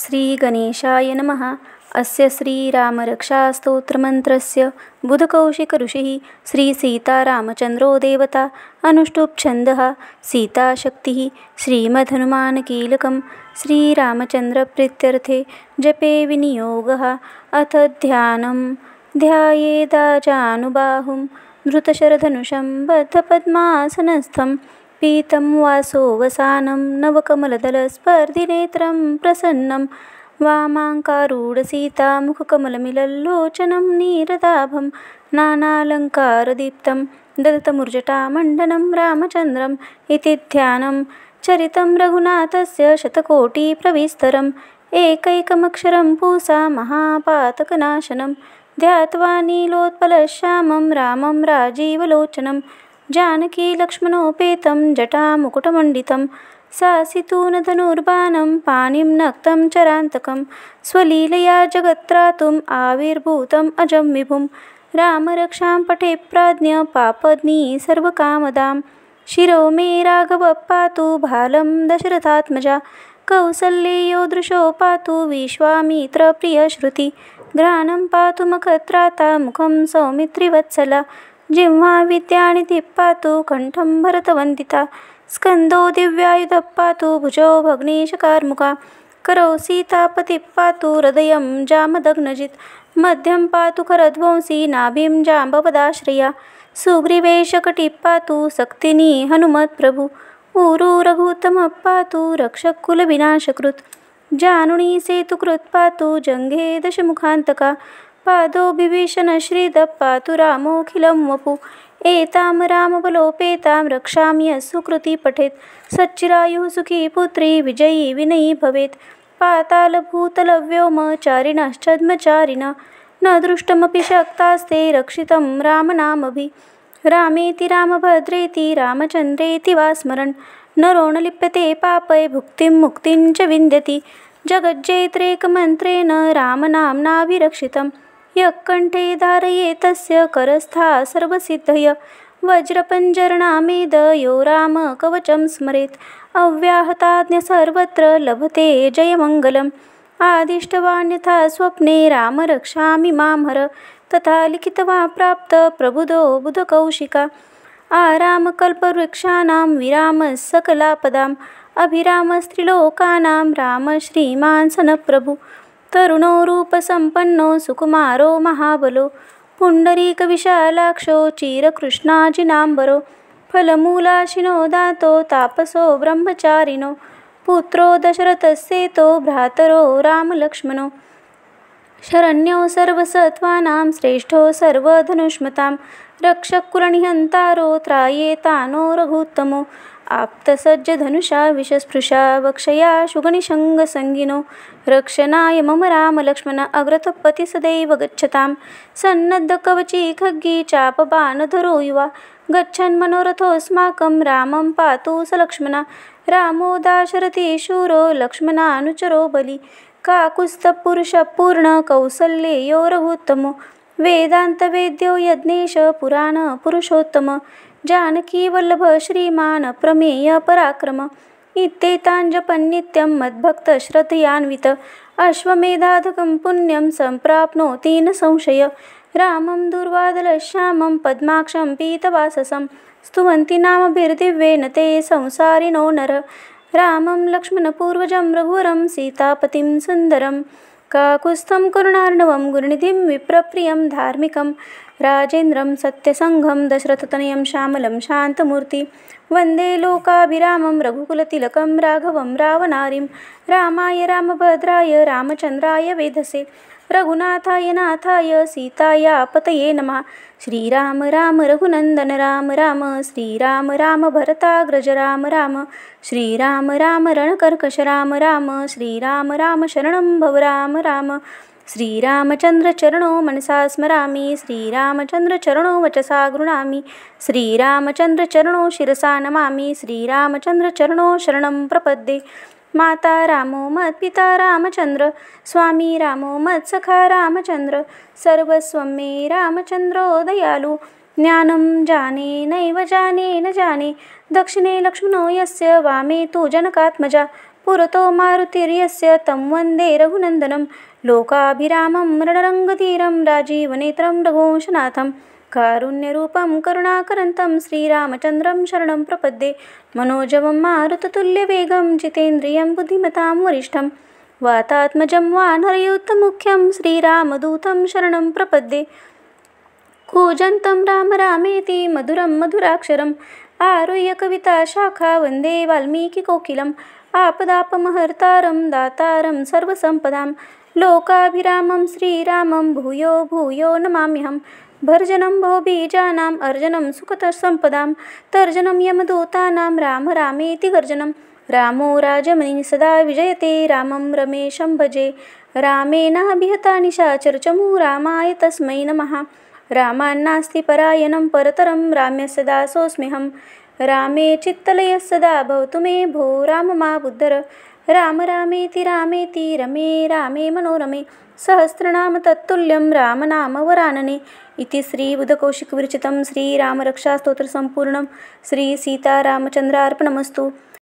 श्रीगणेशाय नमः अस्य श्रीरामरक्षास्तोत्रमन्त्रस्य बुधकौशिकऋषिः श्रीसीतारामचन्द्रो देवता अनुष्टुप्छन्दः सीताशक्तिः श्रीमद्हनुमानकीलकं श्रीरामचन्द्रप्रीत्यर्थे जपे विनियोगः अथ ध्यानं ध्यायेदाजानुबाहुं धृतशरधनुषम्बपद्मासनस्थम् पीतं वासोऽवसानं नवकमलदलस्पर्धिनेत्रं प्रसन्नं वामाङ्कारूढसीतामुखकमलमिलल्लोचनं नीरदाभं नानालङ्कारदीप्तं ददतमुर्जटामण्डनं रामचन्द्रम् इति ध्यानं चरितं रघुनाथस्य शतकोटिप्रविस्तरम् एकैकमक्षरं पूसा महापातकनाशनं ध्यात्वा नीलोत्पलश्यामं रामं राजीवलोचनं जानकी लक्ष्मणोपेतं जटामुकुटमण्डितं सासितूनधनुर्बाणं पाणिं नक्तं चरान्तकं स्वलीलया जगत्रातुम् आविर्भूतम् अजं विभुं रामरक्षां पठे प्राज्ञ पापज्ञी सर्वकामदां शिरो मे राघवः पातु भालं दशरथात्मजा कौसल्येयोदृशो पातु पातु मखत्राता मुखं सौमित्रिवत्सला जिह्वा विद्या आणि दीप्पा तू कंठं भरतवंदिता स्कंदो दिव्यायुधप्पा तू भुजो भग्नीशकारमुका करौ सीतापतिप्पा तू हृदयं जामदग्नजित् मध्यं पातु खरध्वंसी नाभिं जाम्बवदाश्रया सुग्रीवेशकटिपातु सक्तिनी हनुमत्प्रभु ऊरु रघुतमपातु रक्षकुलविनाशकृत् जानुनी सेतुकृत्पातु जङ्घे दशमुखान्तका पादौ बिभीषणश्रीदप्पातु रामोऽखिलं वपु एतां रामवलोपेतां सुकृति पठेत सच्चिरायु सुखी पुत्री विजयी विनयी पाताल भवेत् पातालभूतलव्योमचारिणश्चद्मचारिणा न दृष्टमपि शक्तास्ते रक्षितं रामनामभि रामेति रामभद्रेति रामचन्द्रेति वा स्मरन् नरोणलिप्यते पापै भुक्तिं मुक्तिं च विन्दति जगज्जेत्रेकमन्त्रेण रामनाम्नाभिरक्षितम् यः धारये तस्य करस्था सर्वसिद्धय वज्रपञ्जरनामेदयो रामकवचं स्मरेत् अव्याहताज्ञ सर्वत्र लभते जयमङ्गलम् आदिष्टवान् यथा स्वप्ने राम रक्षामि मां हर तथा लिखितवा प्राप्त प्रभुदो बुधकौशिका आरामकल्पवृक्षाणां सकलापदाम् अभिरामस्त्रिलोकानां राम तरुणो रूपसम्पन्नो सुकुमारो महाबलो पुण्डरीकविशालाक्षो चिरकृष्णाजिनाम्बरो फलमूलाशिनो दातो तापसो ब्रह्मचारिणो पुत्रो दशरथस्येतो भ्रातरो रामलक्ष्मणो शरण्यौ सर्वसत्त्वानां श्रेष्ठो सर्वधनुष्मतां रक्षकृणिहन्तारो त्राये तानो रघुत्तमो आप्तसज्जधनुषा वक्षया शुगणिशङ्गसङ्गिनो रक्षणाय मम रामलक्ष्मण सदैव गच्छतां सन्नद्धकवची खग्गी चापबाणधरो युवा मनोरथोऽस्माकं रामं पातु सलक्ष्मण रामो दाशरथी शूरो लक्ष्मणानुचरो बलि काकुस्तपुरुष पूर्णकौसल्ये वेदांत वेदान्तवेद्यो यज्ञेश पुराण पुरुषोत्तम वल्लभ श्रीमान प्रमेय पराक्रम इत्येताञ्जपन्नित्यं मद्भक्तश्रद्धयान्वित अश्वमेधाधकं पुण्यं सम्प्राप्नोति न संशय रामं दुर्वादलश्यामं पद्माक्षं पीतवाससं स्तुवन्ति नामभिर्दिव्येन ते संसारिणो नर रामं लक्ष्मणपूर्वजं रघुवरं सीतापतिं सुन्दरं काकुस्थं करुणार्णवं गुरुनिधिं विप्रप्रियं धार्मिकं राजेन्द्रं सत्यसङ्घं दशरथतनयं श्यामलं शान्तमूर्ति वन्दे लोकाभिरामं रघुकुलतिलकं राघवं रावणारिं रामाय रामभद्राय रामचन्द्राय वेधसे रघुनाथाय नाथाय पतये नमः श्रीराम राम रघुनन्दन राम श्रीराम भरताग्रज राम राम श्रीराम राम रणकर्कश राम राम श्रीराम राम शरणं भव राम राम श्रीरामचन्द्रचरणो मनसा स्मरामि श्रीरामचन्द्रचरणो वचसा गृणामि श्रीरामचन्द्रचरणो शिरसा नमामि श्रीरामचन्द्रचरणो शरणं प्रपद्ये माता रामो मत्पिता रामचंद्र स्वामी रामो मत्सखा रामचन्द्र सर्वस्वं मे रामचंद्रो दयालु ज्ञानं जाने नैव जाने न जाने दक्षिणे लक्ष्मणो यस्य वामे तु जनकात्मजा पुरतो मारुतिर्यस्य तं वन्दे रघुनन्दनं लोकाभिरामं रणरङ्गधीरं राजीवनेत्रं रघुंशनाथं कारुण्यरूपं करुणाकरन्तं श्रीरामचन्द्रं शरणं प्रपद्ये मनोजवं मारुततुल्यवेगं जितेन्द्रियं बुद्धिमतां वरिष्ठं वातात्मजं वा नरयुतमुख्यं श्रीरामदूतं शरणं प्रपद्ये कूजन्तं राम रामेति मधुरं मधुराक्षरम् आरुह्य कविता शाखा वन्दे वाल्मीकिकोकिलम् आपदापमहर्तारं दातारं सर्वसम्पदां लोकाभिरामं श्रीरामं भूयो भूयो नमाम्यहं भर्जनं भव बीजानाम् अर्जनं सुखतस्सम्पदां तर्जनं यमदूतानां राम रामेति गर्जनं रामो राजमनि सदा विजयते रामं रमेशं भजे रामे नाभिहता रामाय तस्मै नमः रामान्नास्ति परायणं परतरं राम्य सदा सोऽस्म्यहं रामे चित्तलय सदा भवतु मे भो बुद्धर राम रामेति रामेति रमे रामे मनोरमे सहस्रनाम तत्तुल्यं वरानने इति श्रीबुधकौशिकविरचितं श्रीरामरक्षास्तोत्रसम्पूर्णं श्रीसीतारामचन्द्रार्पणमस्तु